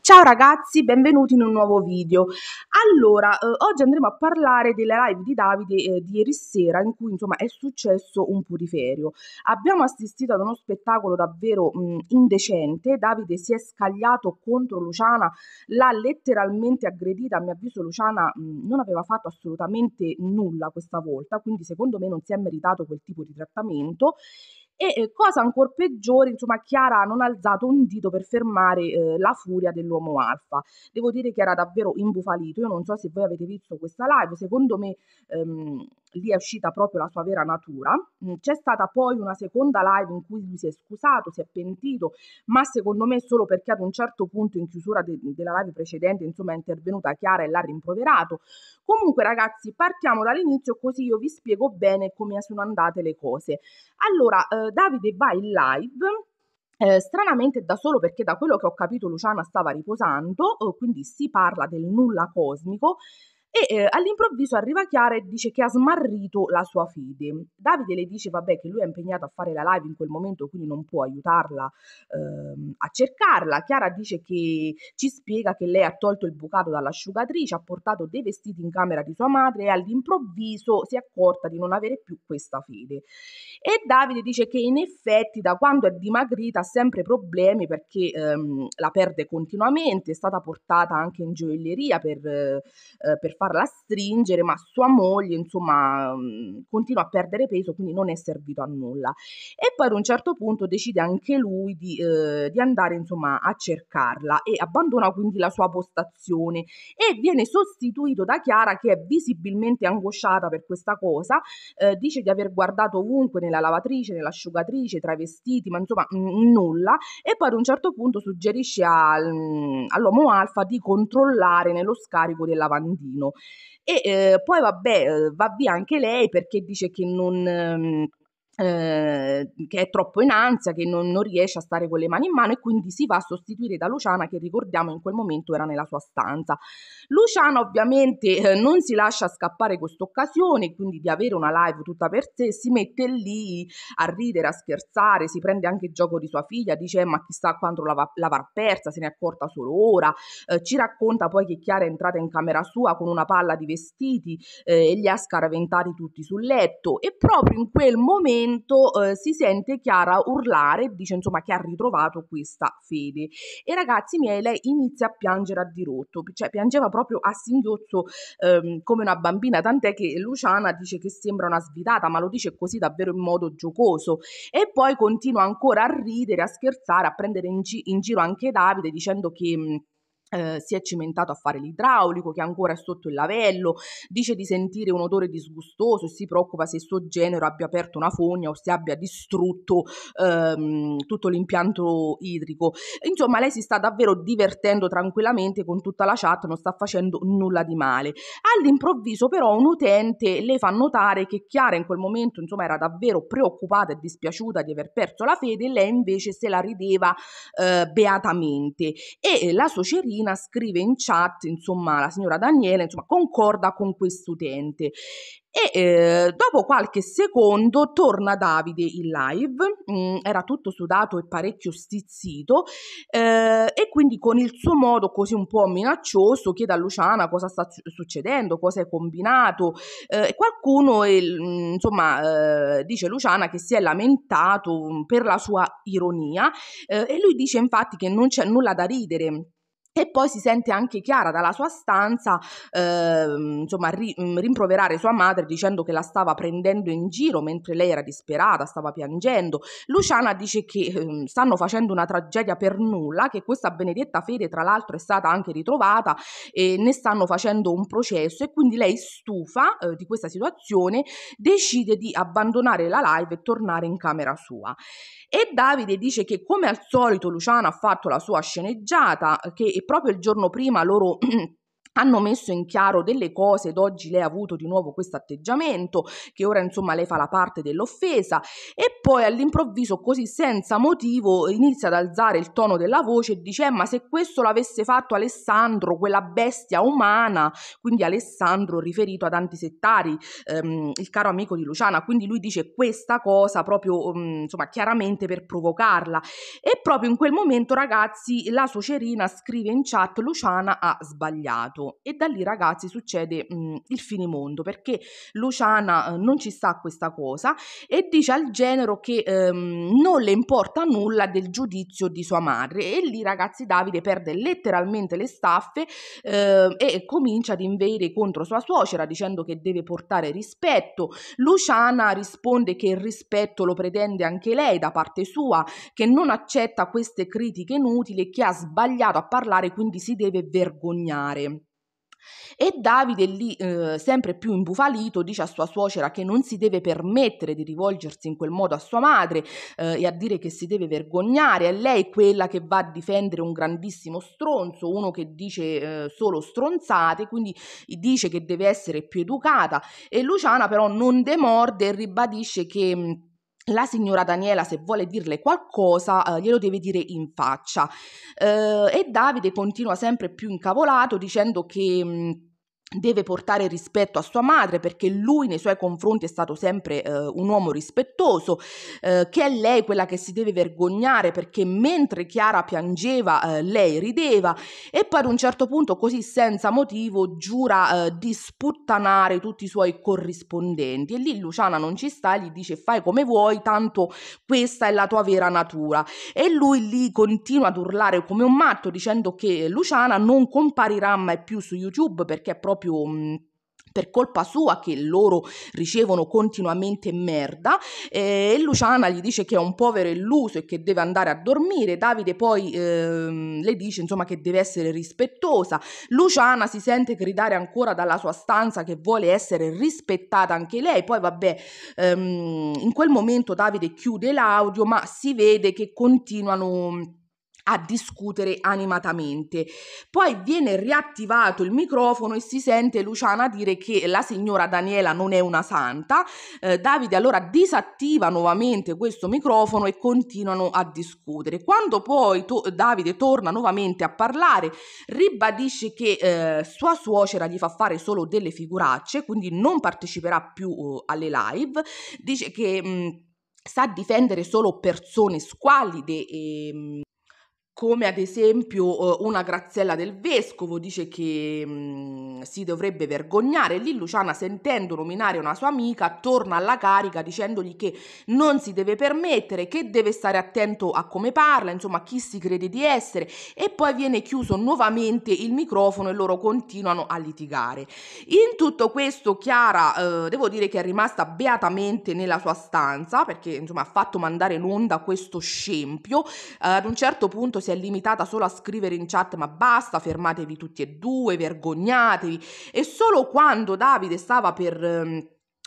Ciao ragazzi, benvenuti in un nuovo video. Allora, eh, oggi andremo a parlare delle live di Davide eh, di ieri sera in cui insomma è successo un puriferio. Abbiamo assistito ad uno spettacolo davvero mh, indecente, Davide si è scagliato contro Luciana, l'ha letteralmente aggredita, a mio avviso Luciana mh, non aveva fatto assolutamente nulla questa volta, quindi secondo me non si è meritato quel tipo di trattamento e eh, cosa ancora peggiore, insomma, Chiara non ha alzato un dito per fermare eh, la furia dell'uomo alfa. Devo dire che era davvero imbufalito, io non so se voi avete visto questa live, secondo me ehm, lì è uscita proprio la sua vera natura. Mm, c'è stata poi una seconda live in cui lui si è scusato, si è pentito, ma secondo me solo perché ad un certo punto in chiusura de- della live precedente, insomma, è intervenuta Chiara e l'ha rimproverato. Comunque ragazzi, partiamo dall'inizio così io vi spiego bene come sono andate le cose. Allora, eh, Davide va in live. Eh, stranamente da solo perché da quello che ho capito Luciana stava riposando, eh, quindi si parla del nulla cosmico e eh, all'improvviso arriva Chiara e dice che ha smarrito la sua fede. Davide le dice vabbè che lui è impegnato a fare la live in quel momento quindi non può aiutarla eh, a cercarla. Chiara dice che ci spiega che lei ha tolto il bucato dall'asciugatrice, ha portato dei vestiti in camera di sua madre e all'improvviso si è accorta di non avere più questa fede. E Davide dice che in effetti da quando è dimagrita ha sempre problemi perché ehm, la perde continuamente, è stata portata anche in gioielleria per, eh, per fare farla stringere, ma sua moglie, insomma, mm, continua a perdere peso, quindi non è servito a nulla. E poi ad un certo punto decide anche lui di, eh, di andare, insomma, a cercarla e abbandona quindi la sua postazione e viene sostituito da Chiara che è visibilmente angosciata per questa cosa, eh, dice di aver guardato ovunque nella lavatrice, nell'asciugatrice, tra i vestiti, ma insomma mh, nulla, e poi ad un certo punto suggerisce al, mm, all'uomo alfa di controllare nello scarico del lavandino. E eh, poi vabbè, eh, va via anche lei perché dice che non... Ehm, Ehm, che è troppo in ansia, che non, non, riesce a stare con le mani in mano e quindi si va a sostituire da Luciana che ricordiamo in quel momento era nella sua stanza. Luciana ovviamente eh, non si lascia scappare questa occasione, quindi di avere una live tutta per sé, si mette lì a ridere, a scherzare, si prende anche il gioco di sua figlia, dice eh, ma chissà quanto l'avrà la persa, se ne è accorta solo ora, eh, ci racconta poi che Chiara è entrata in camera sua con una palla di vestiti eh, e li ha scaraventati tutti sul letto e proprio in quel momento momento eh, si sente Chiara urlare, dice insomma che ha ritrovato questa fede. E ragazzi miei, lei inizia a piangere a dirotto, cioè piangeva proprio a singhiozzo ehm, come una bambina, tant'è che Luciana dice che sembra una svitata, ma lo dice così davvero in modo giocoso. E poi continua ancora a ridere, a scherzare, a prendere in, gi- in giro anche Davide dicendo che... Mh, eh, si è cimentato a fare l'idraulico che ancora è sotto il lavello, dice di sentire un odore disgustoso e si preoccupa se il suo genero abbia aperto una fogna o se abbia distrutto ehm, tutto l'impianto idrico. Insomma, lei si sta davvero divertendo tranquillamente con tutta la chat, non sta facendo nulla di male. All'improvviso però un utente le fa notare che Chiara in quel momento insomma, era davvero preoccupata e dispiaciuta di aver perso la fede e lei invece se la rideva eh, beatamente e eh, la socieria Martina scrive in chat, insomma, la signora Daniele, insomma, concorda con quest'utente. E eh, dopo qualche secondo torna Davide in live, mm, era tutto sudato e parecchio stizzito, eh, e quindi con il suo modo così un po' minaccioso chiede a Luciana cosa sta succedendo, cosa hai combinato. Eh, qualcuno mm, insomma, eh, dice Luciana che si è lamentato mm, per la sua ironia eh, e lui dice infatti che non c'è nulla da ridere e poi si sente anche Chiara dalla sua stanza, eh, insomma, ri- mm, rimproverare sua madre dicendo che la stava prendendo in giro mentre lei era disperata, stava piangendo. Luciana dice che eh, stanno facendo una tragedia per nulla, che questa benedetta fede tra l'altro è stata anche ritrovata e ne stanno facendo un processo e quindi lei stufa eh, di questa situazione, decide di abbandonare la live e tornare in camera sua. E Davide dice che come al solito Luciana ha fatto la sua sceneggiata che proprio il giorno prima loro hanno messo in chiaro delle cose ed oggi lei ha avuto di nuovo questo atteggiamento che ora insomma lei fa la parte dell'offesa e poi all'improvviso così senza motivo inizia ad alzare il tono della voce e dice eh, ma se questo l'avesse fatto Alessandro quella bestia umana quindi Alessandro riferito ad Antisettari ehm, il caro amico di Luciana quindi lui dice questa cosa proprio um, insomma chiaramente per provocarla e proprio in quel momento ragazzi la suocerina scrive in chat Luciana ha sbagliato e da lì ragazzi succede mh, mm, il finimondo perché Luciana eh, non ci sta a questa cosa e dice al genero che ehm, non le importa nulla del giudizio di sua madre e lì ragazzi Davide perde letteralmente le staffe eh, e comincia ad inveire contro sua suocera dicendo che deve portare rispetto. Luciana risponde che il rispetto lo pretende anche lei da parte sua, che non accetta queste critiche inutili e che ha sbagliato a parlare quindi si deve vergognare. E Davide lì, eh, sempre più imbufalito, dice a sua suocera che non si deve permettere di rivolgersi in quel modo a sua madre eh, e a dire che si deve vergognare. È lei quella che va a difendere un grandissimo stronzo, uno che dice eh, solo stronzate, quindi dice che deve essere più educata. E Luciana però non demorde e ribadisce che mm, la signora Daniela, se vuole dirle qualcosa, eh, glielo deve dire in faccia. Eh, e Davide continua sempre più incavolato dicendo che... Mh, mm, deve portare rispetto a sua madre perché lui nei suoi confronti è stato sempre eh, un uomo rispettoso, eh, che è lei quella che si deve vergognare perché mentre Chiara piangeva eh, lei rideva e poi ad un certo punto così senza motivo giura eh, di sputtanare tutti i suoi corrispondenti e lì Luciana non ci sta gli dice fai come vuoi tanto questa è la tua vera natura e lui lì continua ad urlare come un matto dicendo che Luciana non comparirà mai più su YouTube perché è proprio proprio mh, per colpa sua che loro ricevono continuamente merda eh, e Luciana gli dice che è un povero illuso e che deve andare a dormire Davide poi ehm, le dice insomma che deve essere rispettosa Luciana si sente gridare ancora dalla sua stanza che vuole essere rispettata anche lei poi vabbè ehm, in quel momento Davide chiude l'audio ma si vede che continuano a discutere animatamente. Poi viene riattivato il microfono e si sente Luciana dire che la signora Daniela non è una santa. Eh, Davide allora disattiva nuovamente questo microfono e continuano a discutere. Quando poi to- Davide torna nuovamente a parlare, ribadisce che eh, sua suocera gli fa fare solo delle figuracce, quindi non parteciperà più uh, alle live. Dice che mh, mm, sa difendere solo persone squallide e ehm, come ad esempio eh, una Graziella del Vescovo dice che mh, mm, si dovrebbe vergognare. Lì Luciana, sentendo nominare una sua amica, torna alla carica dicendogli che non si deve permettere, che deve stare attento a come parla, insomma a chi si crede di essere e poi viene chiuso nuovamente il microfono e loro continuano a litigare. In tutto questo Chiara eh, devo dire che è rimasta beatamente nella sua stanza perché insomma ha fatto mandare in onda questo scempio. Eh, ad un certo punto si è limitata solo a scrivere in chat ma basta, fermatevi tutti e due, vergognatevi. E solo quando Davide stava per ehm,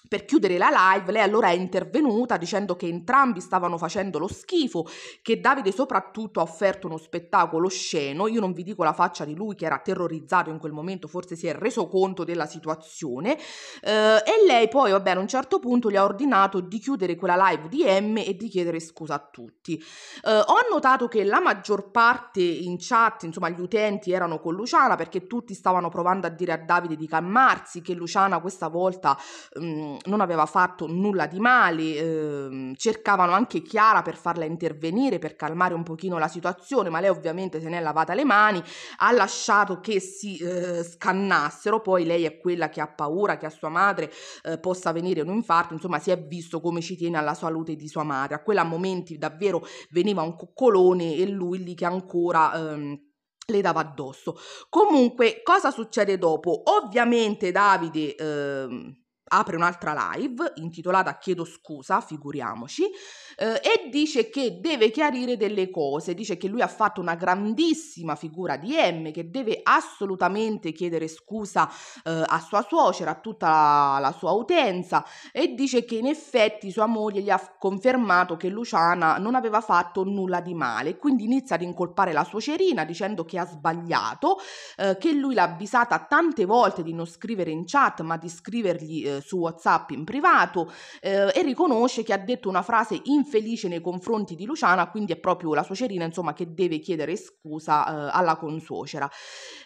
per chiudere la live, lei allora è intervenuta dicendo che entrambi stavano facendo lo schifo, che Davide soprattutto ha offerto uno spettacolo osceno. Io non vi dico la faccia di lui che era terrorizzato in quel momento, forse si è reso conto della situazione. Eh, e lei poi, vabbè, ad un certo punto gli ha ordinato di chiudere quella live di M e di chiedere scusa a tutti. Eh, ho notato che la maggior parte in chat, insomma, gli utenti erano con Luciana perché tutti stavano provando a dire a Davide di calmarsi, che Luciana questa volta... Mh, mm, non aveva fatto nulla di male, eh, cercavano anche Chiara per farla intervenire, per calmare un pochino la situazione, ma lei ovviamente se ne è lavata le mani, ha lasciato che si eh, scannassero, poi lei è quella che ha paura che a sua madre eh, possa venire un infarto, insomma si è visto come ci tiene alla salute di sua madre, a quella momenti davvero veniva un coccolone e lui lì che ancora... Ehm, le dava addosso. Comunque, cosa succede dopo? Ovviamente Davide eh, apre un'altra live intitolata Chiedo scusa, figuriamoci, eh, e dice che deve chiarire delle cose, dice che lui ha fatto una grandissima figura di M, che deve assolutamente chiedere scusa eh, a sua suocera, a tutta la, la, sua utenza e dice che in effetti sua moglie gli ha confermato che Luciana non aveva fatto nulla di male, quindi inizia ad incolpare la suocerina dicendo che ha sbagliato, eh, che lui l'ha avvisata tante volte di non scrivere in chat ma di scrivergli eh, su WhatsApp in privato eh, e riconosce che ha detto una frase infelice nei confronti di Luciana, quindi è proprio la suocerina insomma che deve chiedere scusa eh, alla consuocera.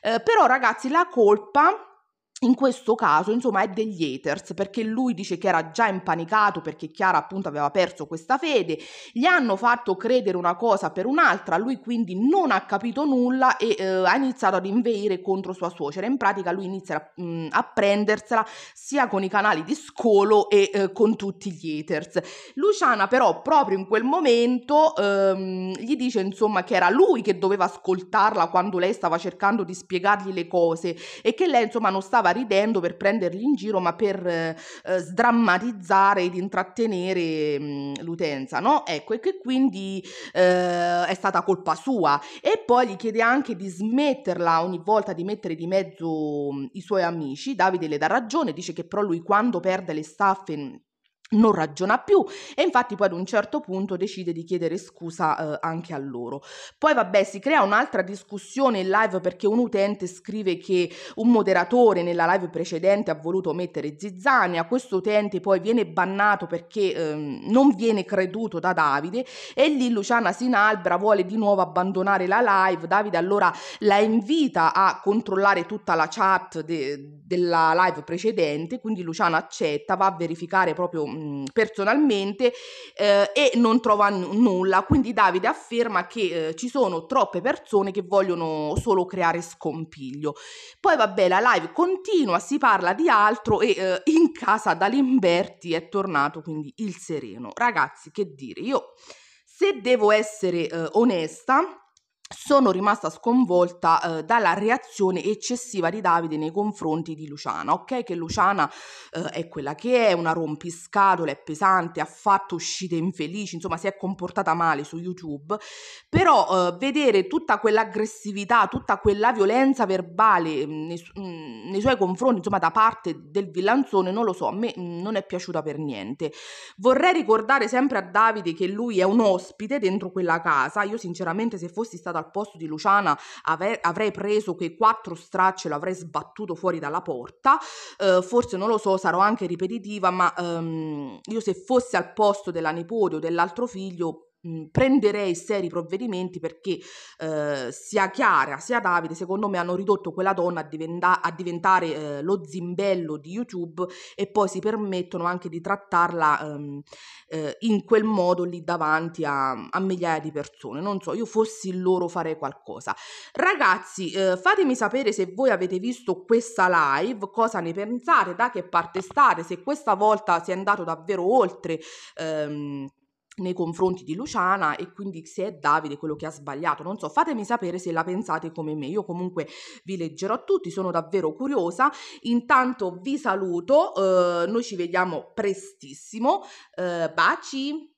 Eh, però ragazzi la colpa in questo caso, insomma, è degli haters perché lui dice che era già impanicato perché Chiara appunto aveva perso questa fede, gli hanno fatto credere una cosa per un'altra, lui quindi non ha capito nulla e eh, ha iniziato ad inveire contro sua suocera. In pratica lui inizia mh, mm, a prendersela sia con i canali di scolo e eh, con tutti gli haters. Luciana però proprio in quel momento ehm, gli dice insomma che era lui che doveva ascoltarla quando lei stava cercando di spiegargli le cose e che lei insomma non stava ridendo per prenderli in giro, ma per eh, sdrammatizzare ed intrattenere mh, mm, l'utenza, no? Ecco, e che quindi eh, è stata colpa sua. E poi gli chiede anche di smetterla ogni volta di mettere di mezzo mh, mm, i suoi amici. Davide le dà ragione, dice che però lui quando perde le staffe mm, non ragiona più e infatti poi ad un certo punto decide di chiedere scusa eh, anche a loro. Poi vabbè si crea un'altra discussione in live perché un utente scrive che un moderatore nella live precedente ha voluto mettere zizzania, questo utente poi viene bannato perché ehm, non viene creduto da Davide e lì Luciana Sinalbra vuole di nuovo abbandonare la live, Davide allora la invita a controllare tutta la chat de- della live precedente, quindi Luciana accetta, va a verificare proprio Mhmm, personalmente eh, e non trova n- nulla. Quindi Davide afferma che eh, ci sono troppe persone che vogliono solo creare scompiglio. Poi vabbè, la live continua, si parla di altro e eh, in casa Dalimberti è tornato quindi il sereno. Ragazzi, che dire, io se devo essere eh, onesta sono rimasta sconvolta eh, dalla reazione eccessiva di Davide nei confronti di Luciana. Ok, che Luciana eh, è quella che è, una rompiscatola, è pesante, ha fatto uscite infelici, insomma si è comportata male su YouTube, però eh, vedere tutta quell'aggressività, tutta quella violenza verbale mm, nei, su- mm, nei, suoi confronti, insomma da parte del villanzone, non lo so, a me mm, non è piaciuta per niente. Vorrei ricordare sempre a Davide che lui è un ospite dentro quella casa, io sinceramente se fossi stata al posto di Luciana ave- avrei preso quei quattro stracci e lo avrei sbattuto fuori dalla porta. Eh, forse non lo so, sarò anche ripetitiva, ma ehm, io se fossi al posto della nipote o dell'altro figlio Mhmm, prenderei seri provvedimenti perché eh, sia Chiara sia Davide secondo me hanno ridotto quella donna a, diventa- a diventare eh, lo zimbello di YouTube e poi si permettono anche di trattarla ehm, eh, in quel modo lì davanti a, a, migliaia di persone. Non so, io fossi loro farei qualcosa. Ragazzi, ehm, fatemi sapere se voi avete visto questa live, cosa ne pensate, da che parte state, se questa volta si è andato davvero oltre. Ehm, nei confronti di Luciana e quindi se è Davide quello che ha sbagliato. Non so, fatemi sapere se la pensate come me. Io comunque vi leggerò tutti, sono davvero curiosa. Intanto vi saluto, eh, noi ci vediamo prestissimo. Eh, baci!